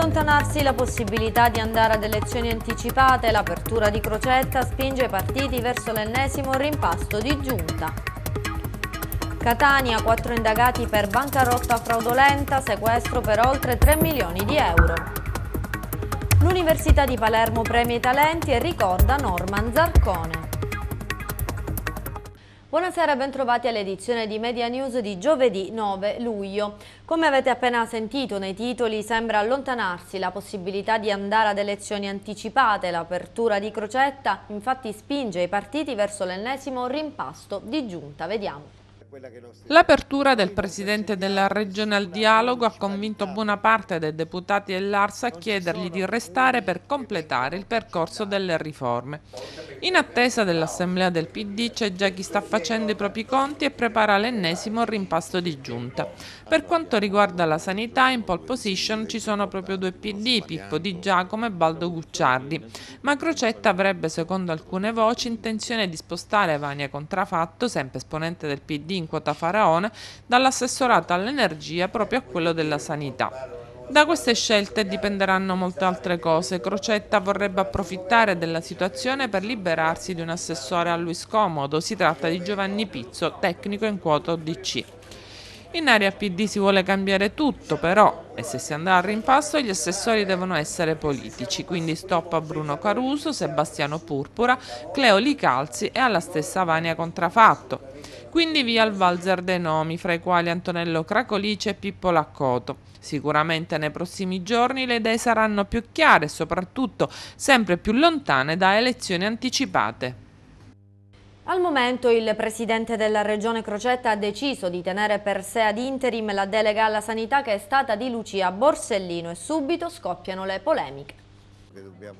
allontanarsi la possibilità di andare ad elezioni anticipate, l'apertura di Crocetta spinge i partiti verso l'ennesimo rimpasto di giunta. Catania, quattro indagati per bancarotta fraudolenta, sequestro per oltre 3 milioni di euro. L'Università di Palermo premia i talenti e ricorda Norman Zarcone. Buonasera e bentrovati all'edizione di Media News di giovedì 9 luglio. Come avete appena sentito nei titoli sembra allontanarsi la possibilità di andare ad elezioni anticipate. L'apertura di Crocetta infatti spinge i partiti verso l'ennesimo rimpasto di giunta. Vediamo. L'apertura del presidente della regione al dialogo ha convinto buona parte dei deputati dell'Arsa a chiedergli di restare per completare il percorso delle riforme. In attesa dell'assemblea del PD c'è già chi sta facendo i propri conti e prepara l'ennesimo rimpasto di giunta. Per quanto riguarda la sanità, in pole position ci sono proprio due PD, Pippo Di Giacomo e Baldo Gucciardi, ma Crocetta avrebbe, secondo alcune voci, intenzione di spostare Vania Contrafatto, sempre esponente del PD quota Faraone dall'assessorato all'energia proprio a quello della sanità. Da queste scelte dipenderanno molte altre cose. Crocetta vorrebbe approfittare della situazione per liberarsi di un assessore a lui scomodo. Si tratta di Giovanni Pizzo, tecnico in quota ODC. In area PD si vuole cambiare tutto, però, e se si andrà al rimpasto, gli assessori devono essere politici, quindi stop a Bruno Caruso, Sebastiano Purpura, Cleo Licalzi e alla stessa Vania Contrafatto quindi via il valzer dei nomi, fra i quali Antonello Cracolice e Pippo Laccoto. Sicuramente nei prossimi giorni le idee saranno più chiare e soprattutto sempre più lontane da elezioni anticipate. Al momento il presidente della regione Crocetta ha deciso di tenere per sé ad interim la delega alla sanità che è stata di Lucia Borsellino e subito scoppiano le polemiche.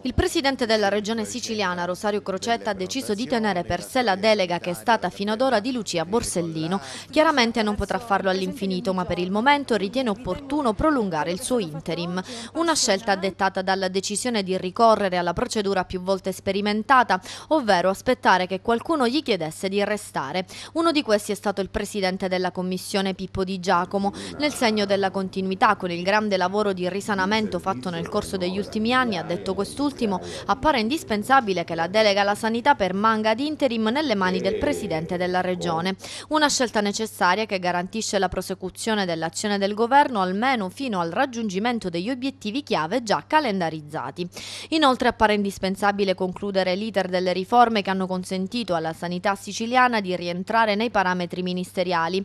Il presidente della regione siciliana, Rosario Crocetta, ha deciso di tenere per sé la delega che è stata fino ad ora di Lucia Borsellino. Chiaramente non potrà farlo all'infinito, ma per il momento ritiene opportuno prolungare il suo interim. Una scelta dettata dalla decisione di ricorrere alla procedura più volte sperimentata, ovvero aspettare che qualcuno gli chiedesse di restare. Uno di questi è stato il presidente della commissione Pippo Di Giacomo, nel segno della continuità con il grande lavoro di risanamento fatto nel corso degli ultimi anni, ha detto Secondo quest'ultimo appare indispensabile che la delega alla sanità permanga ad interim nelle mani del Presidente della Regione. Una scelta necessaria che garantisce la prosecuzione dell'azione del Governo almeno fino al raggiungimento degli obiettivi chiave già calendarizzati. Inoltre appare indispensabile concludere l'iter delle riforme che hanno consentito alla sanità siciliana di rientrare nei parametri ministeriali.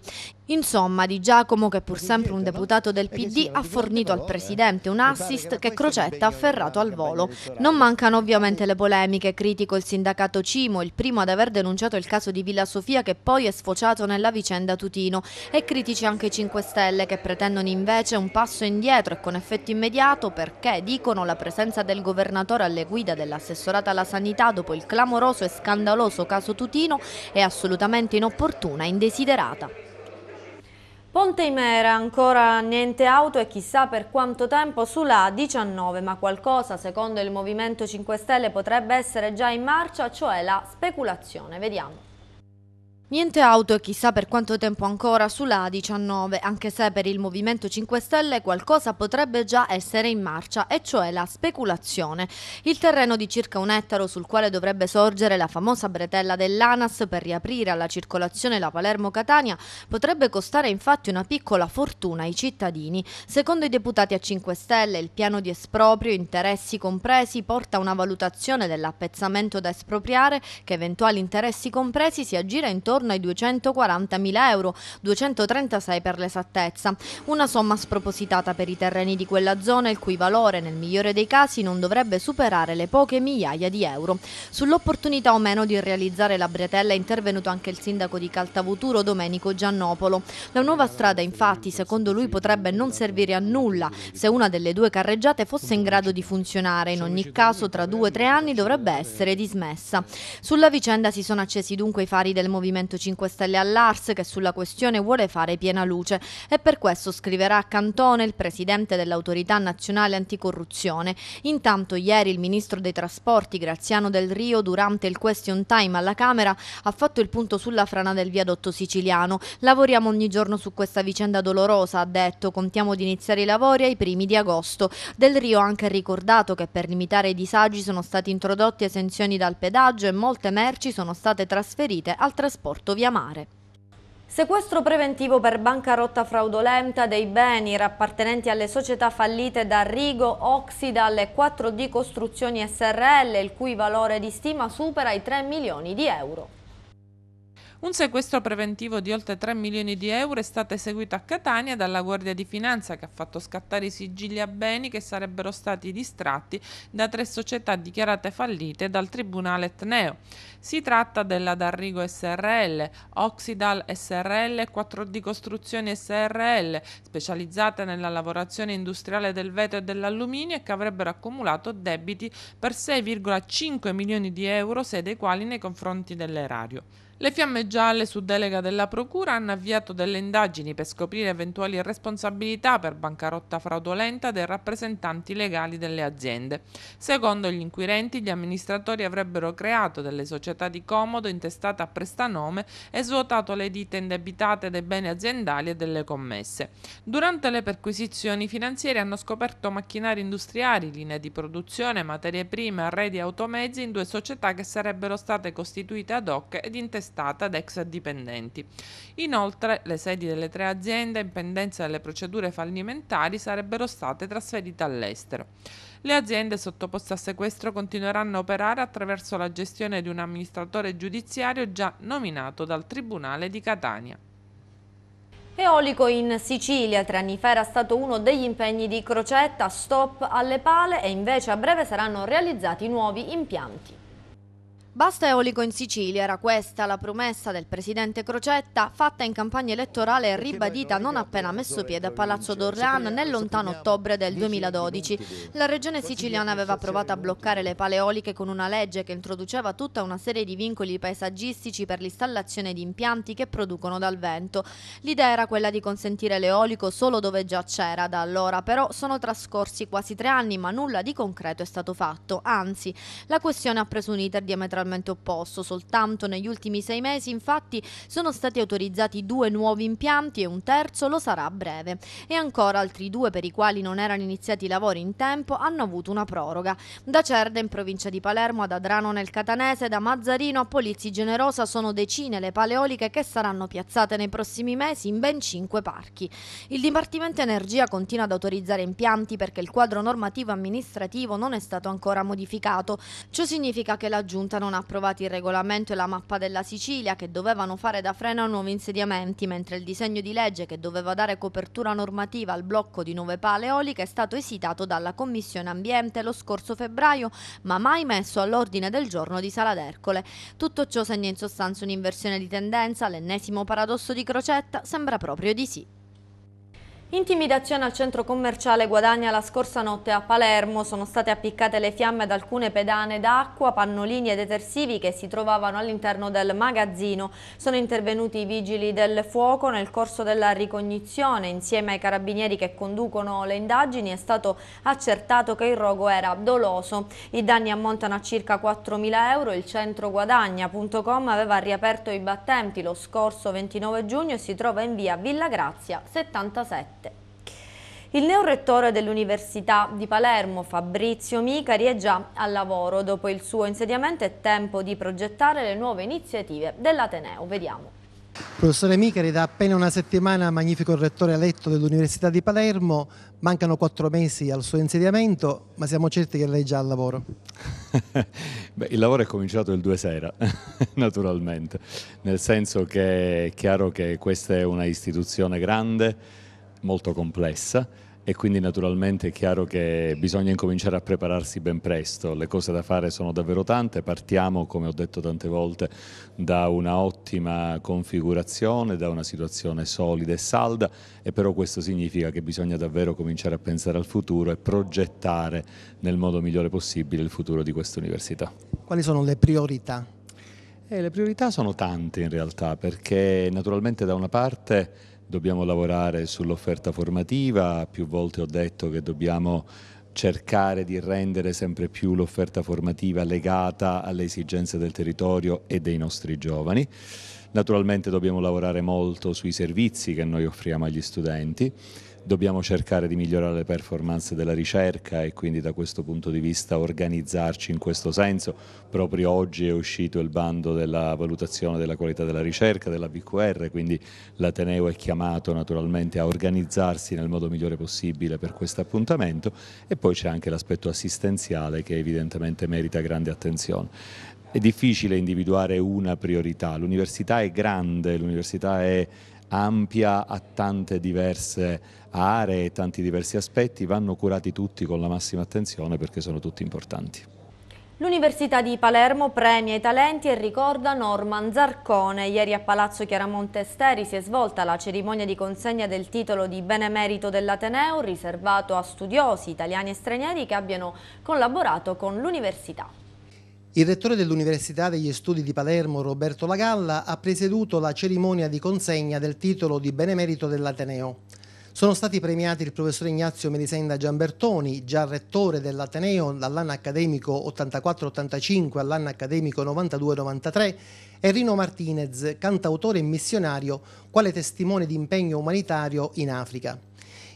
Insomma, Di Giacomo, che pur sempre un deputato del PD, ha fornito al Presidente un assist che Crocetta ha afferrato al voto. Polo. Non mancano ovviamente le polemiche, critico il sindacato Cimo, il primo ad aver denunciato il caso di Villa Sofia che poi è sfociato nella vicenda Tutino e critici anche i 5 Stelle che pretendono invece un passo indietro e con effetto immediato perché dicono la presenza del governatore alle guida dell'assessorata alla sanità dopo il clamoroso e scandaloso caso Tutino è assolutamente inopportuna e indesiderata. Ponte Imera, ancora niente auto e chissà per quanto tempo sulla A19, ma qualcosa secondo il Movimento 5 Stelle potrebbe essere già in marcia, cioè la speculazione. Vediamo. Niente auto e chissà per quanto tempo ancora sulla A19, anche se per il Movimento 5 Stelle qualcosa potrebbe già essere in marcia, e cioè la speculazione. Il terreno di circa un ettaro sul quale dovrebbe sorgere la famosa bretella dell'ANAS per riaprire alla circolazione la Palermo-Catania potrebbe costare infatti una piccola fortuna ai cittadini. Secondo i deputati a 5 Stelle il piano di esproprio, interessi compresi, porta a una valutazione dell'appezzamento da espropriare che eventuali interessi compresi si aggira intorno intorno ai 240.000 euro, 236 per l'esattezza, una somma spropositata per i terreni di quella zona il cui valore nel migliore dei casi non dovrebbe superare le poche migliaia di euro. Sull'opportunità o meno di realizzare la bretella è intervenuto anche il sindaco di Caltavuturo Domenico Giannopolo. La nuova strada infatti secondo lui potrebbe non servire a nulla se una delle due carreggiate fosse in grado di funzionare, in ogni caso tra due o tre anni dovrebbe essere dismessa. Sulla vicenda si sono accesi dunque i fari del movimento Movimento 5 Stelle all'Ars che sulla questione vuole fare piena luce e per questo scriverà a Cantone il presidente dell'Autorità Nazionale Anticorruzione. Intanto ieri il ministro dei Trasporti Graziano Del Rio durante il question time alla Camera ha fatto il punto sulla frana del viadotto siciliano. Lavoriamo ogni giorno su questa vicenda dolorosa, ha detto. Contiamo di iniziare i lavori ai primi di agosto. Del Rio ha anche ricordato che per limitare i disagi sono stati introdotti esenzioni dal pedaggio e molte merci sono state trasferite al trasporto porto via mare. Sequestro preventivo per bancarotta fraudolenta dei beni appartenenti alle società fallite da Rigo, Oxida e 4D Costruzioni SRL, il cui valore di stima supera i 3 milioni di euro. Un sequestro preventivo di oltre 3 milioni di euro è stato eseguito a Catania dalla Guardia di Finanza che ha fatto scattare i sigilli a beni che sarebbero stati distratti da tre società dichiarate fallite dal Tribunale Etneo. Si tratta della Darrigo SRL, Oxidal SRL e 4D Costruzioni SRL, specializzate nella lavorazione industriale del vetro e dell'alluminio e che avrebbero accumulato debiti per 6,5 milioni di euro, sei dei quali nei confronti dell'erario. Le fiamme gialle su delega della Procura hanno avviato delle indagini per scoprire eventuali responsabilità per bancarotta fraudolenta dei rappresentanti legali delle aziende. Secondo gli inquirenti, gli amministratori avrebbero creato delle società di comodo intestate a prestanome e svuotato le ditte indebitate dei beni aziendali e delle commesse. Durante le perquisizioni i finanzieri hanno scoperto macchinari industriali, linee di produzione, materie prime, arredi e automezzi in due società che sarebbero state costituite ad hoc ed intestate prestata ad ex dipendenti. Inoltre, le sedi delle tre aziende in pendenza delle procedure fallimentari sarebbero state trasferite all'estero. Le aziende sottoposte a sequestro continueranno a operare attraverso la gestione di un amministratore giudiziario già nominato dal Tribunale di Catania. Eolico in Sicilia, tre anni fa era stato uno degli impegni di Crocetta, stop alle pale e invece a breve saranno realizzati nuovi impianti. Basta eolico in Sicilia, era questa la promessa del presidente Crocetta, fatta in campagna elettorale e ribadita non appena messo piede a Palazzo d'Orlean nel lontano ottobre del 2012. La regione siciliana aveva provato a bloccare le pale eoliche con una legge che introduceva tutta una serie di vincoli paesaggistici per l'installazione di impianti che producono dal vento. L'idea era quella di consentire l'eolico solo dove già c'era da allora, però sono trascorsi quasi tre anni ma nulla di concreto è stato fatto, anzi la questione ha preso un iter diametralmente diametralmente opposto. Soltanto negli ultimi sei mesi, infatti, sono stati autorizzati due nuovi impianti e un terzo lo sarà a breve. E ancora altri due per i quali non erano iniziati i lavori in tempo hanno avuto una proroga. Da Cerda in provincia di Palermo ad Adrano nel Catanese, da Mazzarino a Polizzi Generosa sono decine le paleoliche che saranno piazzate nei prossimi mesi in ben cinque parchi. Il Dipartimento Energia continua ad autorizzare impianti perché il quadro normativo amministrativo non è stato ancora modificato. Ciò significa che la Giunta non sono approvati il regolamento e la mappa della Sicilia che dovevano fare da freno a nuovi insediamenti, mentre il disegno di legge che doveva dare copertura normativa al blocco di nuove pale eoliche è stato esitato dalla Commissione Ambiente lo scorso febbraio, ma mai messo all'ordine del giorno di Sala d'Ercole. Tutto ciò segna in sostanza un'inversione di tendenza, l'ennesimo paradosso di Crocetta sembra proprio di sì. Intimidazione al centro commerciale Guadagna la scorsa notte a Palermo. Sono state appiccate le fiamme ad alcune pedane d'acqua, pannolini e detersivi che si trovavano all'interno del magazzino. Sono intervenuti i vigili del fuoco nel corso della ricognizione. Insieme ai carabinieri che conducono le indagini è stato accertato che il rogo era doloso. I danni ammontano a circa 4.000 euro. Il centro guadagna.com aveva riaperto i battenti lo scorso 29 giugno e si trova in via Villa Grazia 77. Il neorettore dell'Università di Palermo, Fabrizio Micari, è già al lavoro. Dopo il suo insediamento è tempo di progettare le nuove iniziative dell'Ateneo. Vediamo. Professore Micari, da appena una settimana magnifico rettore eletto dell'Università di Palermo, mancano quattro mesi al suo insediamento, ma siamo certi che lei è già al lavoro. Beh, il lavoro è cominciato il 2 sera, naturalmente, nel senso che è chiaro che questa è una istituzione grande, molto complessa, e quindi naturalmente è chiaro che bisogna incominciare a prepararsi ben presto, le cose da fare sono davvero tante, partiamo come ho detto tante volte da una ottima configurazione, da una situazione solida e salda e però questo significa che bisogna davvero cominciare a pensare al futuro e progettare nel modo migliore possibile il futuro di questa università. Quali sono le priorità? Eh, le priorità sono tante in realtà perché naturalmente da una parte dobbiamo lavorare sull'offerta formativa, più volte ho detto che dobbiamo cercare di rendere sempre più l'offerta formativa legata alle esigenze del territorio e dei nostri giovani. Naturalmente dobbiamo lavorare molto sui servizi che noi offriamo agli studenti, dobbiamo cercare di migliorare le performance della ricerca e quindi da questo punto di vista organizzarci in questo senso. Proprio oggi è uscito il bando della valutazione della qualità della ricerca, della VQR, quindi l'Ateneo è chiamato naturalmente a organizzarsi nel modo migliore possibile per questo appuntamento e poi c'è anche l'aspetto assistenziale che evidentemente merita grande attenzione. È difficile individuare una priorità, l'università è grande, l'università è ampia, ha tante diverse aree, tanti diversi aspetti, vanno curati tutti con la massima attenzione perché sono tutti importanti. L'Università di Palermo premia i talenti e ricorda Norman Zarcone. Ieri a Palazzo Chiaramonte Esteri si è svolta la cerimonia di consegna del titolo di benemerito dell'Ateneo riservato a studiosi italiani e stranieri che abbiano collaborato con l'Università. Il rettore dell'Università degli Studi di Palermo, Roberto Lagalla, ha presieduto la cerimonia di consegna del titolo di benemerito dell'Ateneo. Sono stati premiati il professor Ignazio Melisenda Giambertoni, già rettore dell'Ateneo dall'anno accademico 84-85 all'anno accademico 92-93, e Rino Martinez, cantautore e missionario, quale testimone di impegno umanitario in Africa.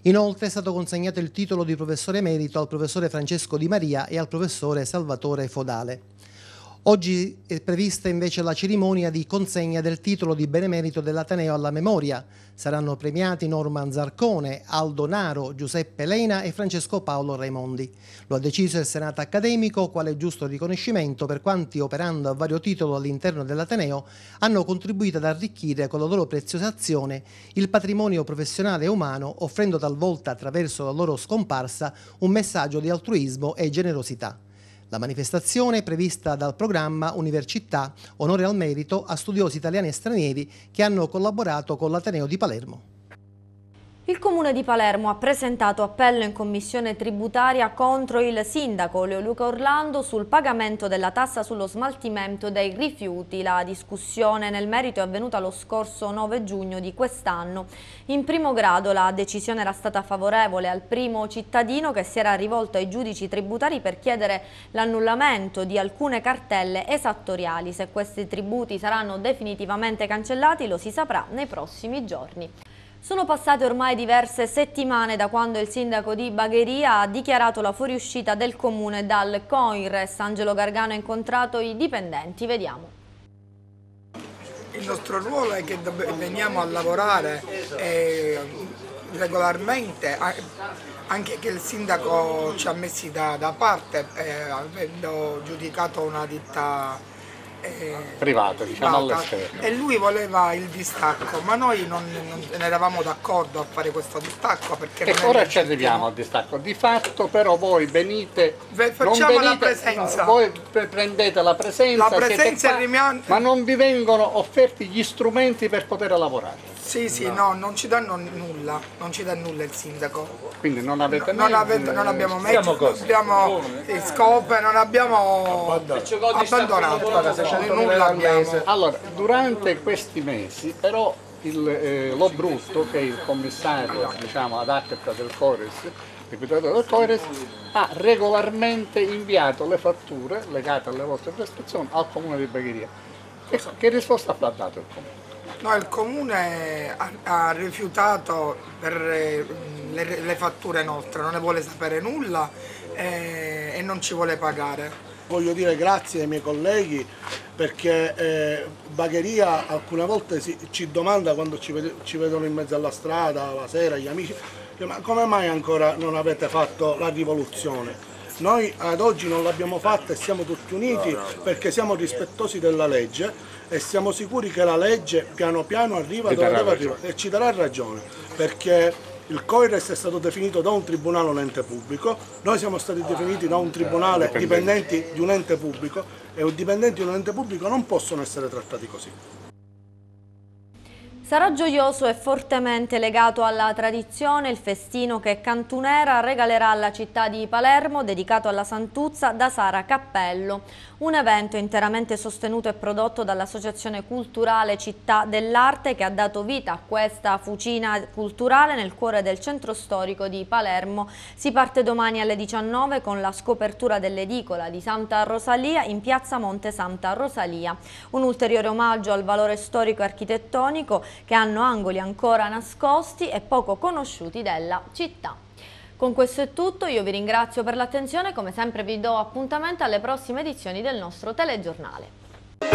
Inoltre è stato consegnato il titolo di professore emerito al professore Francesco Di Maria e al professore Salvatore Fodale. Oggi è prevista invece la cerimonia di consegna del titolo di benemerito dell'Ateneo alla memoria. Saranno premiati Norman Zarcone, Aldo Naro, Giuseppe Lena e Francesco Paolo Raimondi. Lo ha deciso il Senato accademico quale giusto riconoscimento per quanti operando a vario titolo all'interno dell'Ateneo hanno contribuito ad arricchire con la loro preziosa azione il patrimonio professionale e umano offrendo talvolta attraverso la loro scomparsa un messaggio di altruismo e generosità. La manifestazione è prevista dal programma Università Onore al Merito a studiosi italiani e stranieri che hanno collaborato con l'Ateneo di Palermo. Il Comune di Palermo ha presentato appello in commissione tributaria contro il sindaco Leoluca Orlando sul pagamento della tassa sullo smaltimento dei rifiuti. La discussione nel merito è avvenuta lo scorso 9 giugno di quest'anno. In primo grado la decisione era stata favorevole al primo cittadino che si era rivolto ai giudici tributari per chiedere l'annullamento di alcune cartelle esattoriali. Se questi tributi saranno definitivamente cancellati lo si saprà nei prossimi giorni. Sono passate ormai diverse settimane da quando il sindaco di Bagheria ha dichiarato la fuoriuscita del comune dal COINRES. Angelo Gargano ha incontrato i dipendenti, vediamo. Il nostro ruolo è che veniamo a lavorare eh, regolarmente, anche che il sindaco ci ha messi da, da parte, eh, avendo giudicato una ditta eh, privata, diciamo all'esterno. E lui voleva il distacco, ma noi non, non eravamo d'accordo a fare questo distacco perché... E ora ci arriviamo al distacco. Di fatto però voi venite... Ve, facciamo venite, la presenza. Voi prendete la presenza, la presenza qua, rimane... ma non vi vengono offerti gli strumenti per poter lavorare. Sì, sì, no, non ci danno nulla, non ci dà nulla il sindaco. Quindi non avete no, non, avete, non abbiamo messo, non abbiamo eh, scope, non abbiamo abbandonato, abbandonato. nulla abbiamo. Allora, durante questi mesi però eh, lo brutto che è il commissario diciamo, ad Attepta del Cores ha regolarmente inviato le fatture legate alle vostre prestazioni al comune di Bagheria. Che risposta ha dato il comune? No, il comune ha, ha rifiutato per eh, le, le, fatture nostre, non ne vuole sapere nulla e, eh, e, non ci vuole pagare. Voglio dire grazie ai miei colleghi perché eh, Bagheria alcune volte si, ci domanda quando ci, ved ci vedono in mezzo alla strada, la sera, gli amici, ma come mai ancora non avete fatto la rivoluzione? Noi ad oggi non l'abbiamo fatta e siamo tutti uniti perché siamo rispettosi della legge e siamo sicuri che la legge piano piano arriva dove deve arrivare e ci darà ragione perché il COIRES è stato definito da un tribunale un ente pubblico, noi siamo stati definiti da un tribunale dipendenti di un ente pubblico e i dipendenti di un ente pubblico non possono essere trattati così. Sarà gioioso e fortemente legato alla tradizione il festino che Cantunera regalerà alla città di Palermo dedicato alla Santuzza da Sara Cappello, un evento interamente sostenuto e prodotto dall'Associazione Culturale Città dell'Arte che ha dato vita a questa fucina culturale nel cuore del centro storico di Palermo. Si parte domani alle 19 con la scopertura dell'edicola di Santa Rosalia in piazza Monte Santa Rosalia. Un ulteriore omaggio al valore storico e architettonico che hanno angoli ancora nascosti e poco conosciuti della città. Con questo è tutto, io vi ringrazio per l'attenzione, e come sempre vi do appuntamento alle prossime edizioni del nostro telegiornale.